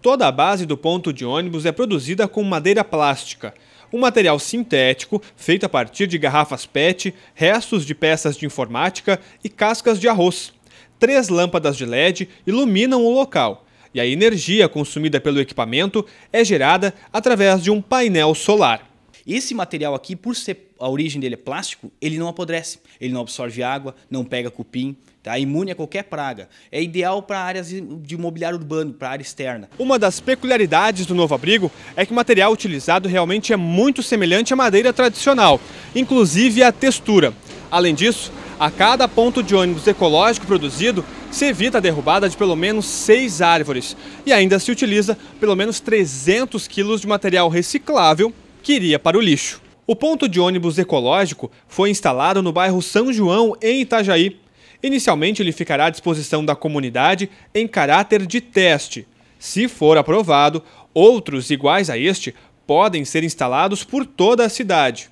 Toda a base do ponto de ônibus é produzida com madeira plástica, um material sintético feito a partir de garrafas PET, restos de peças de informática e cascas de arroz. Três lâmpadas de LED iluminam o local e a energia consumida pelo equipamento é gerada através de um painel solar. Esse material aqui, por ser a origem dele é plástico, ele não apodrece, ele não absorve água, não pega cupim, tá? Imune a qualquer praga. É ideal para áreas de mobiliário urbano, para área externa. Uma das peculiaridades do novo abrigo é que o material utilizado realmente é muito semelhante à madeira tradicional, inclusive a textura. Além disso, a cada ponto de ônibus ecológico produzido, se evita a derrubada de pelo menos seis árvores e ainda se utiliza pelo menos 300 quilos de material reciclável que iria para o lixo. O ponto de ônibus ecológico foi instalado no bairro São João, em Itajaí. Inicialmente, ele ficará à disposição da comunidade em caráter de teste. Se for aprovado, outros iguais a este podem ser instalados por toda a cidade.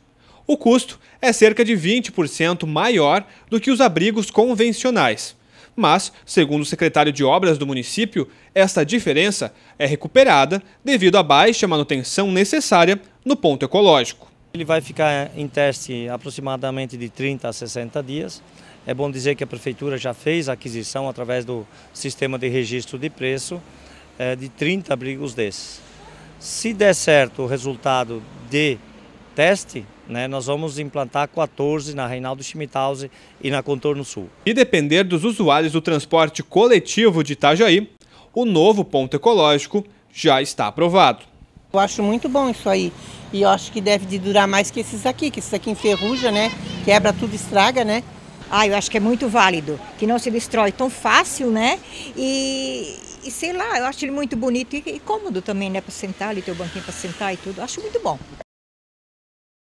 O custo é cerca de 20% maior do que os abrigos convencionais mas, segundo o secretário de Obras do município, esta diferença é recuperada devido à baixa manutenção necessária no ponto ecológico. Ele vai ficar em teste aproximadamente de 30 a 60 dias. É bom dizer que a prefeitura já fez a aquisição através do sistema de registro de preço eh, de 30 abrigos desses. Se der certo o resultado de teste, né, nós vamos implantar 14 na Reinaldo Schmidhausen e na Contorno Sul. E depender dos usuários do transporte coletivo de Itajaí, o novo ponto ecológico já está aprovado. Eu acho muito bom isso aí. E eu acho que deve de durar mais que esses aqui, que esses aqui enferruja, né? Quebra tudo, estraga, né? Ah, eu acho que é muito válido, que não se destrói tão fácil, né? E, e sei lá, eu acho ele muito bonito e, e cômodo também, né? Para sentar ali, ter o banquinho para sentar e tudo. acho muito bom.